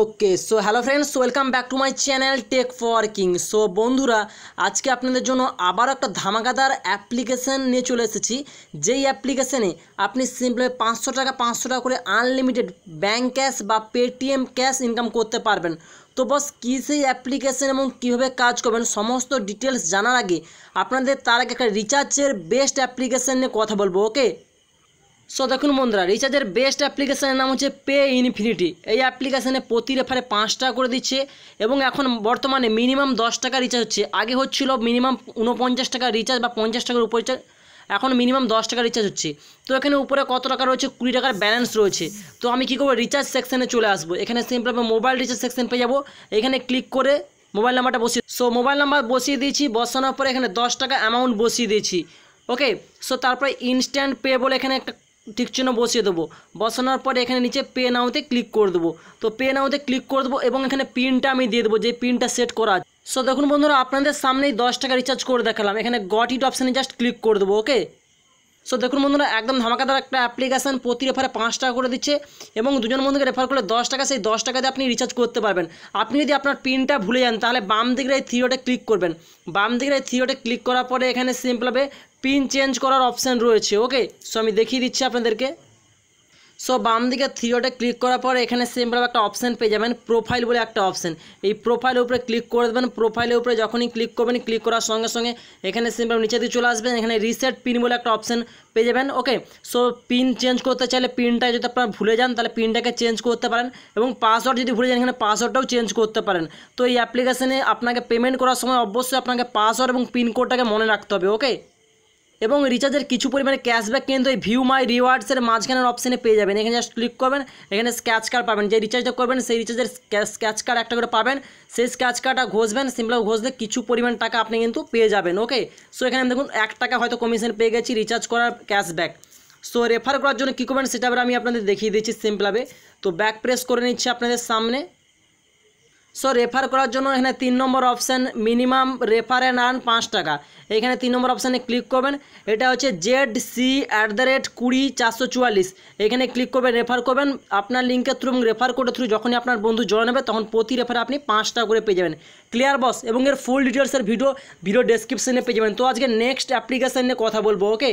okay so hello friends welcome back to my channel tech for king so বন্ধুরা আজকে আপনাদের জন্য আবার একটা ধামাকাদার অ্যাপ্লিকেশান নিয়ে চলে এসেছি যেই অ্যাপ্লিকেশানে আপনি সিম্পলি পাঁচশো টাকা পাঁচশো টাকা করে আনলিমিটেড ব্যাঙ্ক ক্যাশ বা পেটিএম ক্যাশ ইনকাম করতে পারবেন তো বস কী সেই অ্যাপ্লিকেশান এবং কীভাবে কাজ করবেন সমস্ত ডিটেলস জানার আগে আপনাদের তার আগে একটা রিচার্জের বেস্ট অ্যাপ্লিকেশান নিয়ে কথা বলবো ওকে সো দেখুন বন্ধুরা রিচার্জের বেস্ট অ্যাপ্লিকেশানের নাম হচ্ছে পে ইনফিনিটি এই অ্যাপ্লিকেশানে প্রতি রেফারে পাঁচ টাকা করে দিচ্ছে এবং এখন বর্তমানে মিনিমাম দশ টাকা রিচার্জ হচ্ছে আগে হচ্ছিল মিনিমাম উনপঞ্চাশ টাকা রিচার্জ বা পঞ্চাশ টাকার উপর এখন মিনিমাম দশ টাকা রিচার্জ হচ্ছে তো এখানে উপরে কত টাকা রয়েছে কুড়ি টাকার ব্যালেন্স রয়েছে তো আমি কী করবো রিচার্জ সেকশানে চলে আসবো এখানে সিম্পল আমি মোবাইল রিচার্জ সেকশান পেয়ে যাবো এখানে ক্লিক করে মোবাইল নাম্বারটা বসিয়ে সো মোবাইল নাম্বার বসিয়ে দিয়েছি বসানোর পরে এখানে দশ টাকা অ্যামাউন্ট বসিয়ে দিয়েছি ওকে সো তারপরে ইনস্ট্যান্ট পে বলে এখানে একটা ঠিক চিহ্ন বসিয়ে দেবো বসানোর পরে এখানে নিচে পে নাওতে ক্লিক করে দেবো তো পে নাওতে ক্লিক করে দেবো এবং এখানে পিনটা আমি দিয়ে দেবো যে পিনটা সেট করা সো দেখুন বন্ধুরা আপনাদের সামনেই দশ টাকা রিচার্জ করে দেখালাম এখানে গট ইট অপশানে জাস্ট ক্লিক করে দেবো ওকে সো দেখুন বন্ধুরা একদম ধামাকাদার একটা অ্যাপ্লিকেশান প্রতি রেফারে পাঁচ টাকা করে দিচ্ছে এবং দুজন বন্ধুকে রেফার করলে দশ টাকা সেই দশ টাকাতে আপনি রিচার্জ করতে পারবেন আপনি যদি আপনার পিনটা ভুলে যান তাহলে বাম দিকের এই থ্রিওটে ক্লিক করবেন বাম দিকের এই থ্রিওটে ক্লিক করার পরে এখানে সিম্পলভাবে পিন চেঞ্জ করার অপশান রয়েছে ওকে সো আমি দেখিয়ে দিচ্ছি আপনাদেরকে সো বাম দিকে থ্রিওটা ক্লিক করার পরে এখানে সিম্পল একটা অপশান পেয়ে যাবেন প্রোফাইল বলে একটা অপশান এই প্রোফাইলের উপরে ক্লিক করে দেবেন প্রোফাইলের উপরে যখনই ক্লিক করবেন ক্লিক করার সঙ্গে সঙ্গে এখানে সিম্পল নিচে দিয়ে চলে আসবেন এখানে রিসেট পিন বলে একটা অপশান পেয়ে যাবেন ওকে সো পিন চেঞ্জ করতে চাইলে পিনটা যদি আপনারা ভুলে যান তাহলে পিনটাকে চেঞ্জ করতে পারেন এবং পাসওয়ার্ড যদি ভুলে যান এখানে পাসওয়ার্ডটাও চেঞ্জ করতে পারেন তো এই অ্যাপ্লিকেশানে আপনাকে পেমেন্ট করার সময় অবশ্যই আপনাকে পাসওয়ার্ড এবং পিনকোডটাকে মনে রাখতে হবে ওকে এবং রিচার্জের কিছু পরিমাণে ক্যাশব্যাক কিন্তু এই ভিউ মাই রিওয়ার্ডসের মাঝখানের অপশানে পেয়ে যাবেন এখানে জাস্ট ক্লিক করবেন এখানে স্ক্যাচ কার্ড পাবেন যে রিচার্জটা করবেন সেই রিচার্জের স্ক্যাচ কার্ড একটা করে পাবেন সেই স্ক্যাচ কার্ডটা ঘষবেন সিম্পল ঘষলে কিছু পরিমাণ টাকা আপনি কিন্তু পেয়ে যাবেন ওকে সো এখানে আমি দেখুন এক টাকা হয়তো কমিশন পেয়ে গেছি রিচার্জ করার ক্যাশব্যাক সো রেফার করার জন্য কী করবেন সেটা আমি আপনাদের দেখিয়ে দিচ্ছি সিম্পলভাবে তো ব্যাক প্রেস করে নিচ্ছি আপনাদের সামনে সো রেফার করার জন্য এখানে তিন নম্বর option minimum refer and earn পাঁচ টাকা এখানে তিন নম্বর অপশানে ক্লিক করবেন এটা হচ্ছে Z C at the rate কুড়ি চারশো চুয়াল্লিশ এখানে ক্লিক করবেন রেফার করবেন আপনার লিঙ্কের থ্রু এবং রেফার কোডের থ্রু যখনই আপনার বন্ধু জড়ো নেবে তখন প্রতি রেফারে আপনি পাঁচ টাকা করে পেয়ে যাবেন ক্লিয়ার বস এবং এর ফুল ডিটেলসের ভিডিও ভিডিও ডেসক্রিপশনে পেয়ে যাবেন তো আজকে নেক্সট অ্যাপ্লিকেশান নিয়ে কথা বলবো ওকে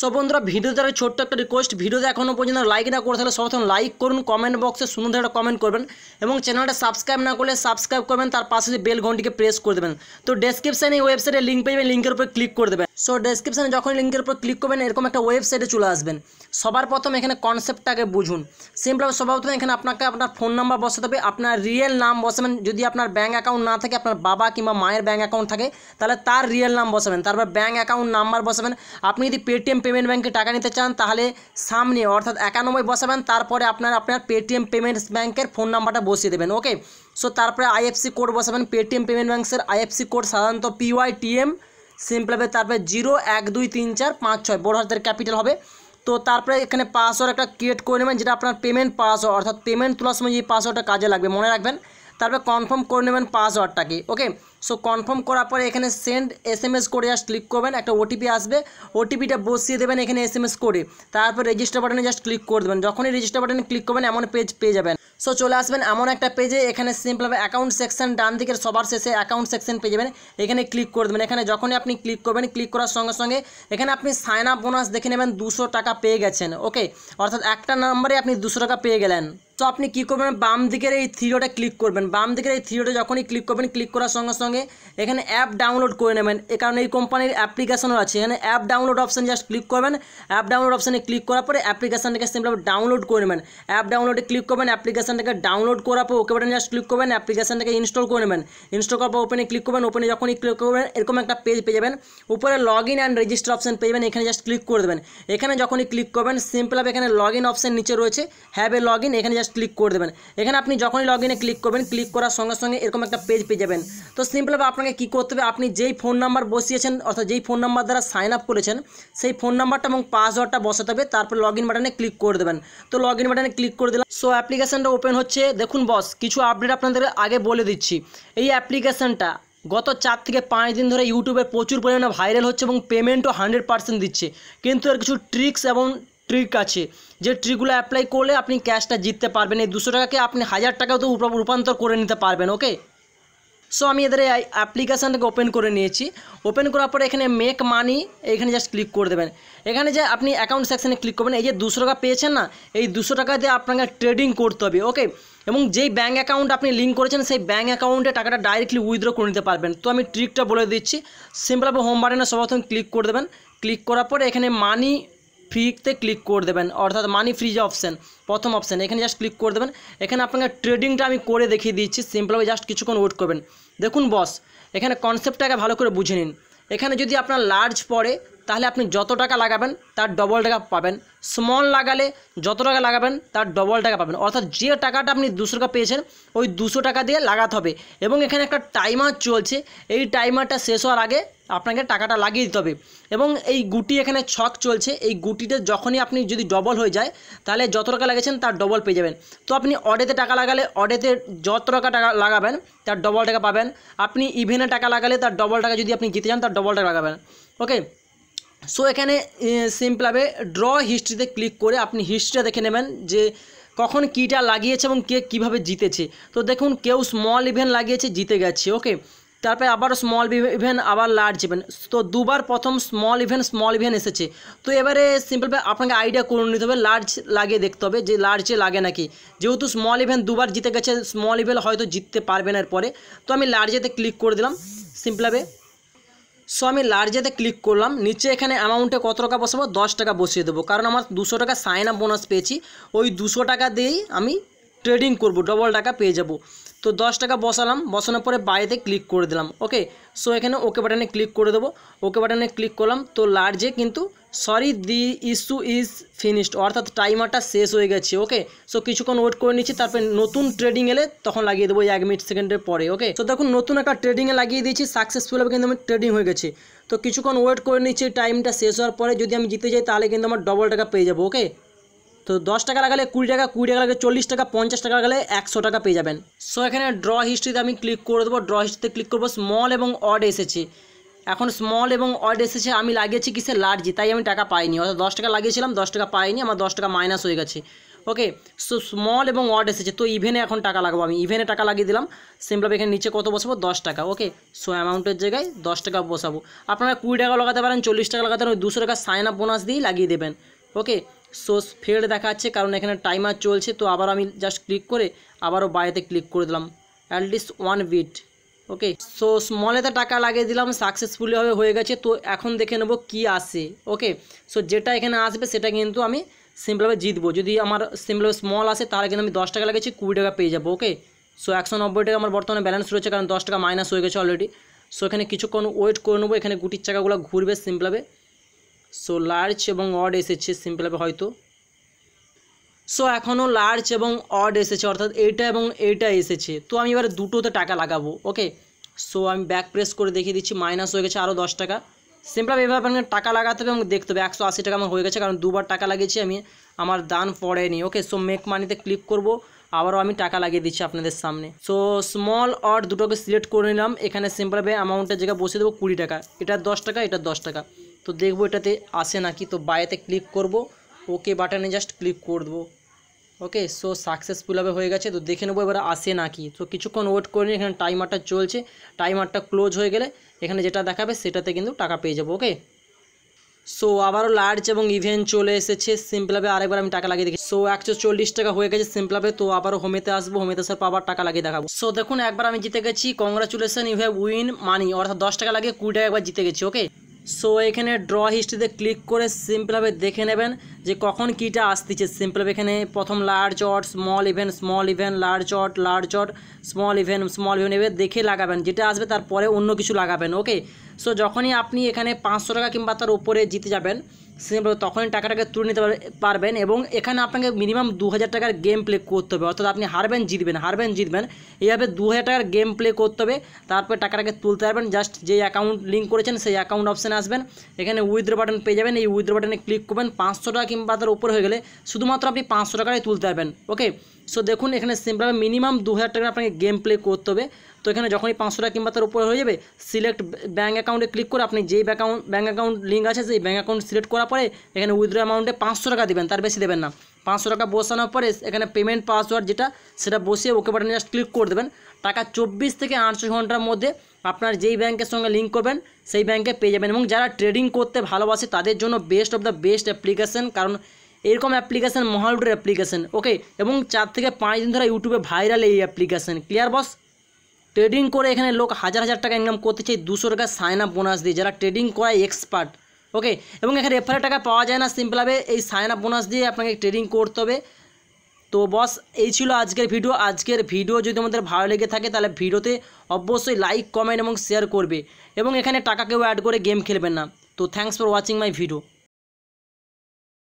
সব বন্ধুরা ভিডিওতে একটা ছোট্ট একটা রিকোয়েস্ট ভিডিওতে এখনও পর্যন্ত লাইক না করে তাহলে সর্বপ্রথম লাইক করুন কমেন্ট বক্সে শুনুন একটা কমেন্ট করবেন এবং চ্যানেলটা সাবস্ক্রাইব না করলে সাবস্ক্রাইব করবেন তার পাশে যে বেল ঘন্টিকে প্রেস করে দেবেন তো ডেসক্রিপশানে এই ওয়েবসাইটে লিঙ্ক পেয়ে লিঙ্কের উপর ক্লিক করে দেবেন সো ডেসক্রিপশানে যখন লিঙ্কের উপর ক্লিক করবেন এরকম একটা ওয়েবসাইটে চলে আসবেন সবার প্রথম এখানে কনসেপ্টটাকে বুঝুন সিম্পলভাবে সবার প্রথমে এখানে আপনাকে আপনার ফোন নাম্বার বসাতে হবে আপনার রিয়েল নাম বসাবেন যদি আপনার ব্যাঙ্ক অ্যাকাউন্ট না থাকে আপনার বাবা কিংবা মায়ের ব্যাঙ্ক অ্যাকাউন্ট থাকে তাহলে তার রিয়েল নাম বসাবেন তারপর ব্যাঙ্ক অ্যাকাউন্ট নাম্বার বসাবেন আপনি যদি পেটিএম পেমেন্ট ব্যাঙ্কে টাকা নিতে চান তাহলে সামনে অর্থাৎ একানব্বই বসাবেন তারপরে আপনার আপনার পেটিএম পেমেন্টস ব্যাঙ্কের ফোন নাম্বারটা বসিয়ে দেবেন ওকে সো তারপরে আইএফসি কোড বসাবেন পেটিএম পেমেন্ট ব্যাঙ্কসের আইএফসি কোড সাধারণত পিওয়াইটিএম সিম্পলভাবে তারপরে জিরো এক দুই তিন চার পাঁচ ছয় বড় হাতের ক্যাপিটাল হবে তো তারপরে এখানে পাসওয়ার্ড একটা ক্রিয়েট করে নেবেন যেটা আপনার পেমেন্ট পাসওয়ার্ড অর্থাৎ পেমেন্ট তোলার সময় যে পাসওয়ার্ডটা কাজে লাগবে মনে রাখবেন তারপরে কনফার্ম করে নেবেন পাসওয়ার্ডটাকে ওকে সো কনফার্ম করার পরে এখানে সেন্ড এস এম এস করে জাস্ট ক্লিক করবেন একটা ওটিপি আসবে ওটিপিটা বসিয়ে দেবেন এখানে এস এম এস করে তারপর রেজিস্টার বাটনে জাস্ট ক্লিক করে দেবেন যখনই রেজিস্টার বাটনে ক্লিক করবেন এমন পেজ পেয়ে যাবেন সো চলে আসবেন এমন একটা পেজে এখানে সিম্পলভাবে অ্যাকাউন্ট সেকশন ডান দিকের সবার শেষে অ্যাকাউন্ট সেকশন পেয়ে যাবেন এখানে ক্লিক করে দেবেন এখানে যখনই আপনি ক্লিক করবেন ক্লিক করার সঙ্গে সঙ্গে এখানে আপনি সাইন আপ বোনাস দেখে নেবেন দুশো টাকা পেয়ে গেছেন ওকে অর্থাৎ একটা নাম্বারে আপনি দুশো টাকা পেয়ে গেলেন তো আপনি কী করবেন বাম দিকের এই থ্রিওটা ক্লিক করবেন বাম দিকের এই থ্রিওটা যখনই ক্লিক করবেন ক্লিক করার সঙ্গে সঙ্গে সঙ্গে এখানে অ্যাপ ডাউনলোড করে নেবেন এ কারণে এই কোম্পানির অ্যাপ্লিকেশনও আছে এখানে app download option just click করবেন অ্যাপ ডাউনলোড অপশানে ক্লিক করার পরে অ্যাপ্লিকেশানটাকে সিম্পল ডাউনলোড করে নেবেন অ্যাপ ডাউনলোডে ক্লিক করবেন অ্যাপ্লিকেশানটাকে ডাউনলোড করার পর ওকে বাটন জাস্ট ক্লিক করবেন অ্যাপ্লিকেশানটাকে ইনস্টল করে নেবেন ইনস্টল করার পর ওপেনে ক্লিক করবেন ওপেনে যখনই ক্লিক করবেন এরকম একটা পেজ পেয়ে যাবেন উপরে log in and register option পেয়ে যাবেন এখানে জাস্ট ক্লিক করে দেবেন এখানে যখনই ক্লিক করবেন সিম্পল আপনি এখানে লগ ইন অপশান নিচে রয়েছে হ্যাভ এ লগ ইন এখানে জাস্ট ক্লিক করে দেবেন এখানে আপনি যখনই লগ ইনে ক্লিক করবেন ক্লিক করার সঙ্গে সঙ্গে এরকম একটা পেজ পেয়ে যাবেন তো সিম্পলভাবে আপনাকে কি করতে হবে আপনি যেই ফোন নাম্বার বসিয়েছেন অর্থাৎ যেই ফোন নাম্বার দ্বারা সাইন আপ করেছেন সেই ফোন নাম্বারটা এবং পাসওয়ার্ডটা বসাতে হবে তারপর লগ ইন বাটনে ক্লিক করে দেবেন তো লগ ইন বাটনে ক্লিক করে দিলাম সো অ্যাপ্লিকেশানটা ওপেন হচ্ছে দেখুন বস কিছু আপডেট আপনাদের আগে বলে দিচ্ছি এই অ্যাপ্লিকেশানটা গত চার থেকে পাঁচ দিন ধরে ইউটিউবে প্রচুর পরিমাণে ভাইরাল হচ্ছে এবং পেমেন্টও হান্ড্রেড পার্সেন্ট দিচ্ছে কিন্তু এর কিছু ট্রিক্স এবং ট্রিক আছে যে ট্রিকগুলো অ্যাপ্লাই করলে আপনি ক্যাশটা জিততে পারবেন এই দুশো টাকাকে আপনি হাজার টাকাও তো রূপান্তর করে নিতে পারবেন ওকে সো আমি এদের এই অ্যাপ্লিকেশানটাকে ওপেন করে নিয়েছি ওপেন করার পরে এখানে মেক মানি এখানে জাস্ট ক্লিক করে দেবেন এখানে যে আপনি অ্যাকাউন্ট সেকশানে ক্লিক করবেন এই যে দুশো টাকা পেয়েছেন না এই দুশো টাকা দিয়ে আপনাকে ট্রেডিং করতে হবে ওকে এবং যেই ব্যাঙ্ক অ্যাকাউন্ট আপনি লিঙ্ক করেছেন সেই ব্যাঙ্ক অ্যাকাউন্টে টাকাটা ডাইরেক্টলি উইথড্র করে নিতে পারবেন তো আমি ট্রিকটা বলে দিচ্ছি সিম্পল আপনি হোম বাটনে সর্বপ্রথম ক্লিক করে দেবেন ক্লিক করার পরে এখানে মানি ফ্রিতে ক্লিক করে দেবেন অর্থাৎ মানি ফ্রিজ অপশান প্রথম অপশান এখানে জাস্ট ক্লিক করে দেবেন এখানে আপনাকে ট্রেডিংটা আমি করে দেখিয়ে দিচ্ছি সিম্পলভাবে জাস্ট কিছুক্ষণ ওয়েট করবেন দেখুন বস এখানে কনসেপ্টটাকে ভালো করে বুঝে নিন এখানে যদি আপনার লার্জ পড়ে তাহলে আপনি যত টাকা লাগাবেন তার ডবল টাকা পাবেন স্মল লাগালে যত টাকা লাগাবেন তার ডবল টাকা পাবেন অর্থাৎ যে টাকাটা আপনি দুশো টাকা পেয়েছেন ওই দুশো টাকা দিয়ে লাগাতে হবে এবং এখানে একটা টাইমার চলছে এই টাইমারটা শেষ হওয়ার আগে আপনাকে টাকাটা লাগিয়ে দিতে হবে এবং এই গুটি এখানে ছক চলছে এই গুটিটা যখনই আপনি যদি ডবল হয়ে যায় তাহলে যত টাকা লাগিয়েছেন তার ডবল পেয়ে যাবেন তো আপনি অডেতে টাকা লাগালে অডেতে যত টাকা টাকা লাগাবেন তার ডবল টাকা পাবেন আপনি ইভেনে টাকা লাগালে তার ডবল টাকা যদি আপনি জিতে যান তার ডবল টাকা লাগাবেন ওকে সো এখানে সিম্পলভাবে ড্র হিস্ট্রিতে ক্লিক করে আপনি হিস্ট্রিটা দেখে নেবেন যে কখন কিটা লাগিয়েছে এবং কে কীভাবে জিতেছে তো দেখুন কেউ স্মল ইভেন্ট লাগিয়েছে জিতে গেছে ওকে তারপরে আবার স্মল ইভেন্ট আবার লার্জ ইভেন্ট তো দুবার প্রথম স্মল ইভেন্ট স্মল ইভেন্ট এসেছে তো এবারে সিম্পলভাবে আপনাকে আইডিয়া করে নিতে হবে লার্জ লাগিয়ে দেখতে হবে যে লার্জে লাগে নাকি যেহেতু স্মল ইভেন্ট দুবার জিতে গেছে স্মল ইভেন্ট হয়তো জিততে পারবে না এরপরে তো আমি লার্জেতে ক্লিক করে দিলাম সিম্পলভাবে সো আমি লার্জেতে ক্লিক করলাম নিচে এখানে অ্যামাউন্টে কত টাকা বসাবো দশ টাকা বসিয়ে দেবো কারণ আমার দুশো টাকা সাইন আপ বোনাস পেয়েছি ওই দুশো টাকা দিয়েই আমি ট্রেডিং করব ডবল টাকা পেয়ে যাব তো দশ টাকা বসালাম বসানোর পরে বাইরেতে ক্লিক করে দিলাম ওকে সো এখানে ওকে বাটনে ক্লিক করে দেবো ওকে বাটনে ক্লিক করলাম তো লার্জে কিন্তু sorry the issue is finished অর্থাৎ টাইমারটা শেষ হয়ে গেছে ওকে সো কিছুক্ষণ ওয়েট করে নিচ্ছি তারপরে নতুন ট্রেডিং এলে তখন লাগিয়ে দেবো এক মিনিট সেকেন্ডের পরে ওকে তো দেখুন নতুন একটা ট্রেডিংয়ে লাগিয়ে দিয়েছি সাকসেসফুল হবে কিন্তু আমার ট্রেডিং হয়ে গেছে তো কিছুক্ষণ ওয়েট করে নিচ্ছি টাইমটা শেষ হওয়ার পরে যদি আমি জিতে যাই তাহলে কিন্তু আমার ডবল টাকা পেয়ে যাবো ওকে তো দশ টাকা লাগালে কুড়ি টাকা কুড়ি টাকা লাগলে চল্লিশ টাকা পঞ্চাশ টাকা লাগালে একশো টাকা পেয়ে যাবেন সো এখানে ড্র হিস্ট্রিতে আমি ক্লিক করে দেবো ড্র হিস্ট্রিতে ক্লিক করবো স্মল এবং অড এসেছে এখন স্মল এবং অড এসেছে আমি লাগিয়েছি কিসে লার্জি তাই আমি টাকা পাইনি অর্থাৎ দশ টাকা লাগিয়েছিলাম দশ টাকা পাইনি আমার দশ টাকা মাইনাস হয়ে গেছে ওকে সো স্মল এবং অড এসেছে তো ইভেনে এখন টাকা লাগবো আমি ইভেনে টাকা লাগিয়ে দিলাম সিম্পলভাবে এখানে নিচে কত বসাবো দশ টাকা ওকে সো অ্যামাউন্টের জায়গায় দশ টাকা বসাবো আপনারা কুড়ি টাকা লাগাতে পারেন চল্লিশ টাকা লাগাতে পারেন দুশো টাকা সাইন আপ বোনাস দিয়েই লাগিয়ে দেবেন ওকে সো ফেড দেখাচ্ছে কারণ এখানে টাইমার চলছে তো আবার আমি জাস্ট ক্লিক করে আবারও বাইরেতে ক্লিক করে দিলাম at least one bet okay so স্মলেতে টাকা লাগিয়ে দিলাম সাকসেসফুলিভাবে হয়ে গেছে তো এখন দেখে নেব কি আসে ওকে সো যেটা এখানে আসবে সেটা কিন্তু আমি সিম্পলভাবে জিতবো যদি আমার সিম্পলভাবে স্মল আসে তাহলে কিন্তু আমি দশ টাকা লাগিয়েছি কুড়ি টাকা পেয়ে যাবো ওকে সো একশো নব্বই টাকা আমার বর্তমানে ব্যালেন্স রয়েছে কারণ দশ টাকা মাইনাস হয়ে গেছে অলরেডি সো এখানে কিছুক্ষণ ওয়েট করে নেবো এখানে গুটির চাকাগুলো ঘুরবে সিম্পলভাবে সো লার্জ এবং অড এসেছে সিম্পলভাবে হয়তো সো এখনও লার্জ এবং অড এসেছে অর্থাৎ এটা এবং এটা এসেছে তো আমি এবার দুটোতে টাকা লাগাবো ওকে সো আমি ব্যাক প্রেস করে দেখিয়ে দিচ্ছি মাইনাস হয়ে গেছে আরও দশ টাকা সিম্পল এভাবে আপনাকে টাকা লাগাতে হবে এবং দেখতে হবে একশো আশি টাকা আমার হয়ে গেছে কারণ দুবার টাকা লাগিয়েছি আমি আমার দান পড়েনি ওকে সো মেক মানিতে ক্লিক করবো আবারও আমি টাকা লাগিয়ে দিচ্ছি আপনাদের সামনে সো স্মল অড দুটোকে সিলেক্ট করে নিলাম এখানে সিম্পলভাবে অ্যামাউন্টের জায়গায় বসিয়ে দেবো কুড়ি টাকা এটা দশ টাকা এটা দশ টাকা তো দেখবো এটাতে আসে নাকি তো বাইরেতে ক্লিক করব ওকে বাটনে জাস্ট ক্লিক করে দেবো ওকে সো সাকসেসফুল হবে হয়ে গেছে তো দেখে নেবো এবার আসে নাকি তো কিছুক্ষণ ওয়েট করিনি এখানে টাইমারটা চলছে টাইমারটা ক্লোজ হয়ে গেলে এখানে যেটা দেখাবে সেটাতে কিন্তু টাকা পেয়ে যাবো ওকে সো আবারও লার্জ এবং ইভেন্ট চলে এসেছে সিম্পলাবে আরেকবার আমি টাকা লাগিয়ে দেখি সো একশো চল্লিশ টাকা হয়ে গেছে সিম্পলাবে তো আবারও হোমেতে আসবো হোমেতে স্যার আবার টাকা লাগিয়ে দেখাবো সো দেখুন একবার আমি জিতে গেছি congratulation you have win money অর্থাৎ দশ টাকা লাগিয়ে কুড়ি টাকা একবার জিতে গেছি ওকে সো এখানে ড্র হিস্ট্রিতে ক্লিক করে সিম্পলভাবে দেখে নেবেন যে কখন কীটা আসতেছে সিম্পলভাবে এখানে প্রথম large odd small even small even large odd large odd small even small even এভাবে দেখে লাগাবেন যেটা আসবে তারপরে অন্য কিছু লাগাবেন ওকে সো যখনই আপনি এখানে পাঁচশো টাকা কিংবা তার উপরে জিতে যাবেন সিম্পল তখনই টাকাটাকে তুলে নিতে পারবেন এবং এখানে আপনাকে মিনিমাম দু হাজার টাকার গেম প্লে করতে হবে অর্থাৎ আপনি হারবেন জিতবেন হারবেন জিতবেন এইভাবে দু হাজার টাকার গেম প্লে করতে হবে তারপর টাকাটাকে তুলতে পারবেন জাস্ট যে অ্যাকাউন্ট লিঙ্ক করেছেন সেই অ্যাকাউন্ট অপশানে আসবেন এখানে উইথড্র বাটন পেয়ে যাবেন এই উইথড্র বাটনে ক্লিক করবেন পাঁচশো টাকা কিংবা তার উপর হয়ে গেলে শুধুমাত্র আপনি পাঁচশো টাকাই তুলতে পারবেন ওকে সো দেখুন এখানে সিম্পল মিনিমাম দু হাজার টাকা আপনাকে গেম প্লে করতে হবে তো এখানে যখনই পাঁচশো টাকা কিংবা তার উপরে হয়ে যাবে সিলেক্ট ব্যাঙ্ক অ্যাকাউন্টে ক্লিক করে আপনি যেই অ্যাকাউন্ট ব্যাঙ্ক অ্যাকাউন্ট লিঙ্ক আছে সেই ব্যাঙ্ক অ্যাকাউন্ট সিলেক্ট করার পরে এখানে উইথড্র অ্যামাউন্টে পাঁচশো টাকা দেবেন তার বেশি দেবেন না পাঁচশো টাকা বসানোর পরে এখানে পেমেন্ট পাসওয়ার্ড যেটা সেটা বসিয়ে ওকে বাটনে জাস্ট ক্লিক করে দেবেন টাকা চব্বিশ থেকে আটশো ঘন্টার মধ্যে আপনার যেই ব্যাংকের সঙ্গে লিঙ্ক করবেন সেই ব্যাঙ্কে পেয়ে যাবেন এবং যারা ট্রেডিং করতে ভালোবাসে তাদের জন্য best of the best application কারণ এরকম অ্যাপ্লিকেশান মহালুটের অ্যাপ্লিকেশান ওকে এবং চার থেকে পাঁচ দিন ধরে ইউটিউবে ভাইরাল এই অ্যাপ্লিকেশান ক্লিয়ার বস ট্রেডিং করে এখানে লোক হাজার হাজার টাকা ইনকাম করতে চাই দুশো টাকা সাইন আপ বোনাস দিয়ে যারা ট্রেডিং করায় এক্সপার্ট ওকে এবং এখানে রেফারের টাকা পাওয়া যায় না সিম্পলভাবে এই সাইন আপ বোনাস দিয়ে আপনাকে ট্রেডিং করতে হবে তো বস এই ছিল আজকের ভিডিও আজকের ভিডিও যদি আমাদের ভালো লেগে থাকে তাহলে ভিডিওতে অবশ্যই লাইক কমেন্ট এবং শেয়ার করবে এবং এখানে টাকা কেউ অ্যাড করে গেম খেলবেন না তো thanks for watching my video